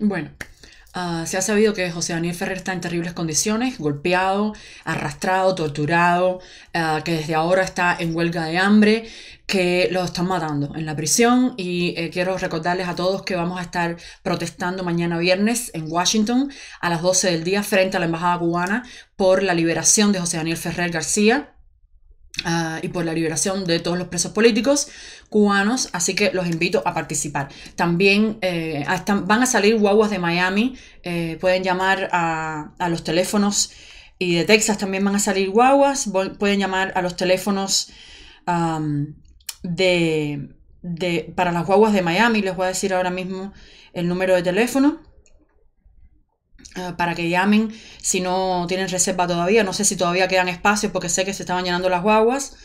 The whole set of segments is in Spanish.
Bueno, ah, se ha sabido que José Daniel Ferrer está en terribles condiciones, golpeado, arrastrado, torturado, ah, que desde ahora está en huelga de hambre, que lo están matando en la prisión y eh, quiero recordarles a todos que vamos a estar protestando mañana viernes en Washington a las 12 del día frente a la Embajada Cubana por la liberación de José Daniel Ferrer García. Ah, y por la liberación de todos los presos políticos cubanos, así que los invito a participar. También eh, van a salir guaguas de Miami, eh, pueden llamar a, a, los teléfonos y de Texas también van a salir guaguas, pueden llamar a los teléfonos para las guaguas de Miami, les voy a decir ahora mismo el número de teléfono. Eh, para que llamen si no tienen reserva todavía. No sé si todavía quedan espacios porque sé que se estaban llenando las guaguas.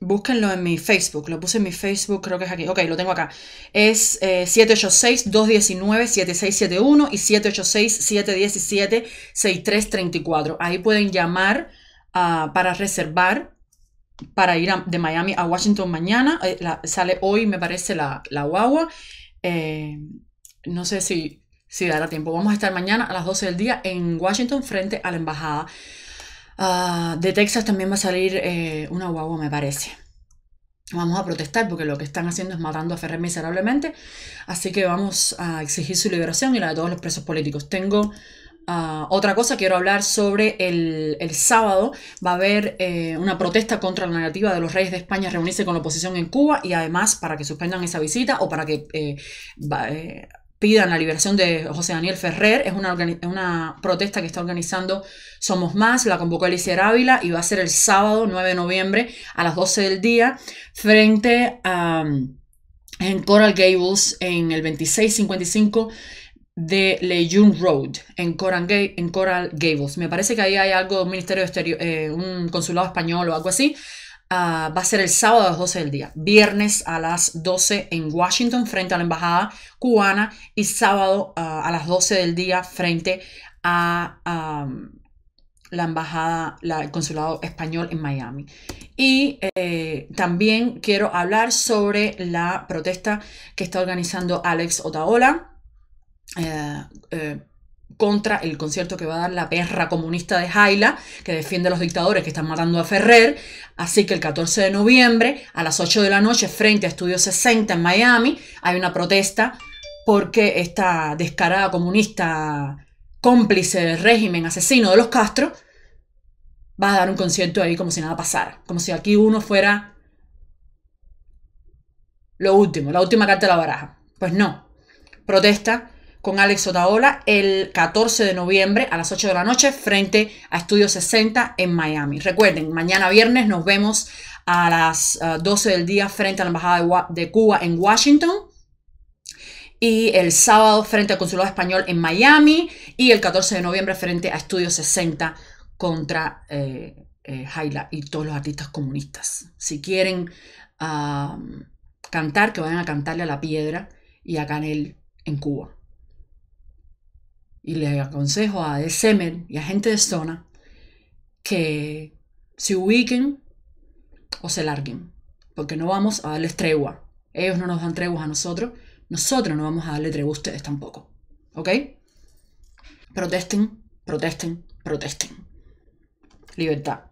búsquenlo en mi Facebook, lo puse en mi Facebook, creo que es aquí. Ok, lo tengo acá. Es 786-219-7671 eh, y 786-717-6334. Ahí pueden llamar ah, para reservar para ir de Miami a Washington mañana. Eh, sale hoy, me parece, la, la guagua no sé si, si dará tiempo. Vamos a estar mañana a las 12 del día en Washington frente a la embajada. Ah, de Texas también va a salir eh, una guagua, me parece. Vamos a protestar porque lo que están haciendo es matando a Ferrer miserablemente. Así que vamos a exigir su liberación y la de todos los presos políticos. Tengo ah, otra cosa, quiero hablar sobre el, el sábado. Va a haber eh, una protesta contra la negativa de los reyes de España reunirse con la oposición en Cuba y además para que suspendan esa visita o para que eh, pidan la liberación de José Daniel Ferrer. Es una, protesta que está organizando Somos Más, la convocó Alicia Ávila y va a ser el sábado 9 de noviembre a las 12 del día frente a, um, en Coral Gables en el 2655 de Leyun Road en Coral, Gables. Me parece que ahí hay algo, ministerio de exterior, eh, un consulado español o algo así. Ah, va a ser el sábado a las 12 del día, viernes a las 12 en Washington frente a la Embajada Cubana y sábado ah, a las 12 del día frente a la Embajada, el Consulado Español en Miami. Y eh, también quiero hablar sobre la protesta que está organizando Alex Otaola. Eh, eh, contra el concierto que va a dar la perra comunista de Jaila, que defiende a los dictadores que están matando a Ferrer. Así que el 14 de noviembre, a las 8 de la noche, frente a Estudio 60 en Miami, hay una protesta porque esta descarada comunista cómplice del régimen asesino de los Castro va a dar un concierto ahí como si nada pasara, como si aquí uno fuera lo último, la última carta de la baraja. Pues no, protesta con Alex Otaola el 14 de noviembre a las 8 de la noche frente a Estudio 60 en Miami. Recuerden, mañana viernes nos vemos a las 12 eh, del día frente a la Embajada de Cuba en Washington y el sábado frente al Consulado Español en Miami y el 14 de noviembre frente a Estudio 60 contra eh, eh, Jaila y todos los artistas comunistas. Si quieren ah, cantar, que vayan a cantarle a la piedra y a Canel en Cuba y le aconsejo a semen y a gente de zona que se ubiquen o se larguen, porque no vamos a darles tregua. Ellos no nos dan treguas a nosotros, nosotros no vamos a darle tregua a ustedes tampoco. ¿Ok? Protesten, protesten, protesten. Libertad.